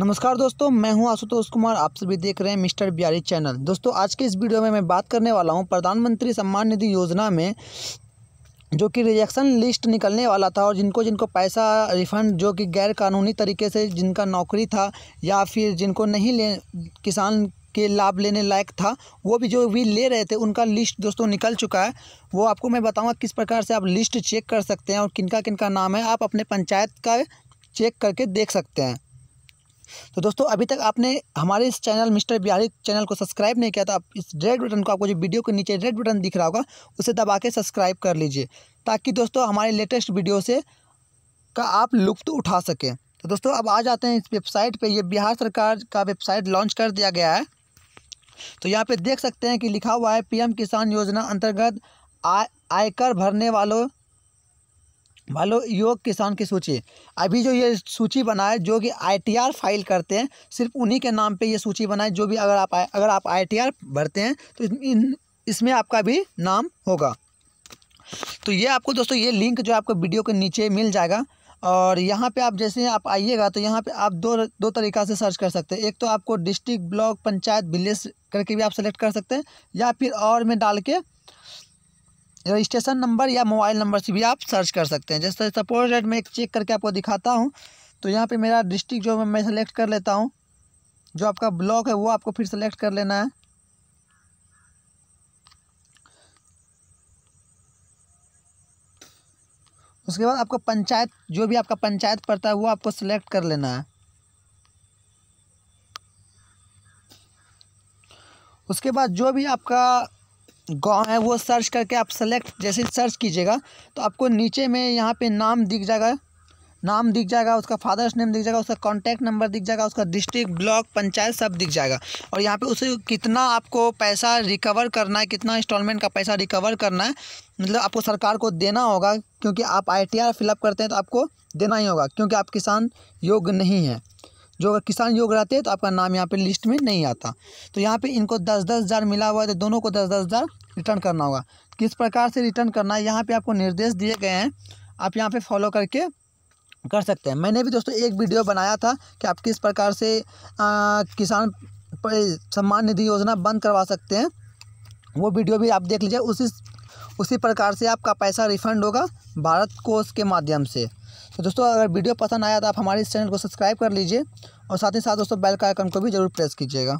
नमस्कार दोस्तों मैं हूं आशुतोष कुमार आप सभी देख रहे हैं मिस्टर बिहारी चैनल दोस्तों आज के इस वीडियो में मैं बात करने वाला हूं प्रधानमंत्री सम्मान निधि योजना में जो कि रिजेक्शन लिस्ट निकलने वाला था और जिनको जिनको पैसा रिफंड जो कि गैर कानूनी तरीके से जिनका नौकरी था या फिर जिनको नहीं ले किसान के लाभ लेने लायक था वो भी जो भी ले रहे थे उनका लिस्ट दोस्तों निकल चुका है वो आपको मैं बताऊँगा किस प्रकार से आप लिस्ट चेक कर सकते हैं और किनका किनका नाम है आप अपने पंचायत का चेक करके देख सकते हैं तो दोस्तों अभी तक आपने हमारे इस चैनल मिस्टर बिहारी चैनल को सब्सक्राइब नहीं किया तो आप इस रेड बटन को आपको जो वीडियो के नीचे रेड बटन दिख रहा होगा उसे दबा के सब्सक्राइब कर लीजिए ताकि दोस्तों हमारे लेटेस्ट वीडियो से का आप तो उठा सकें तो दोस्तों अब आ जाते हैं इस वेबसाइट पर यह बिहार सरकार का वेबसाइट लॉन्च कर दिया गया है तो यहाँ पर देख सकते हैं कि लिखा हुआ है पी किसान योजना अंतर्गत आयकर भरने वालों वालों योग किसान की सूची अभी जो ये सूची बनाए जो कि आईटीआर फाइल करते हैं सिर्फ उन्हीं के नाम पे ये सूची बनाए जो भी अगर आप अगर आप आईटीआर भरते हैं तो इन इसमें आपका भी नाम होगा तो ये आपको दोस्तों ये लिंक जो आपको वीडियो के नीचे मिल जाएगा और यहाँ पे आप जैसे आप आइएगा तो यहाँ पे आप दो दो तरीक़ा से सर्च कर सकते हैं एक तो आपको डिस्ट्रिक्ट ब्लॉक पंचायत विलेज करके भी आप सेलेक्ट कर सकते हैं या फिर और में डाल के रजिस्ट्रेशन नंबर या मोबाइल नंबर से भी आप सर्च कर सकते हैं जैसे सपोज डेट मैं चेक करके आपको दिखाता हूँ तो यहाँ पे मेरा डिस्ट्रिक्ट जो मैं सेलेक्ट कर लेता हूँ जो आपका ब्लॉक है वो आपको फिर सेलेक्ट कर लेना है उसके बाद आपको पंचायत जो भी आपका पंचायत पड़ता है वो आपको सिलेक्ट कर लेना है उसके बाद जो भी आपका गाँव है वो सर्च करके आप सेलेक्ट जैसे सर्च कीजिएगा तो आपको नीचे में यहाँ पे नाम दिख जाएगा नाम दिख जाएगा उसका फादर्स नेम दिख जाएगा उसका कॉन्टैक्ट नंबर दिख जाएगा उसका डिस्ट्रिक्ट ब्लॉक पंचायत सब दिख जाएगा और यहाँ पे उसे कितना आपको पैसा रिकवर करना है कितना इंस्टॉलमेंट का पैसा रिकवर करना है मतलब आपको सरकार को देना होगा क्योंकि आप आई टी फिलअप करते हैं तो आपको देना ही होगा क्योंकि आप किसान योग्य नहीं हैं जो अगर किसान योग रहते हैं तो आपका नाम यहाँ पे लिस्ट में नहीं आता तो यहाँ पे इनको दस दस हज़ार मिला हुआ है तो दोनों को दस दस हज़ार रिटर्न करना होगा किस प्रकार से रिटर्न करना है यहाँ पे आपको निर्देश दिए गए हैं आप यहाँ पे फॉलो करके कर सकते हैं मैंने भी दोस्तों एक वीडियो बनाया था कि आप किस प्रकार से आ, किसान सम्मान निधि योजना बंद करवा सकते हैं वो वीडियो भी आप देख लीजिए उसी उसी प्रकार से आपका पैसा रिफंड होगा भारत कोष के माध्यम से तो दोस्तों अगर वीडियो पसंद आया तो आप हमारे इस चैनल को सब्सक्राइब कर लीजिए और साथ ही साथ दोस्तों बेल का आइकन को भी जरूर प्रेस कीजिएगा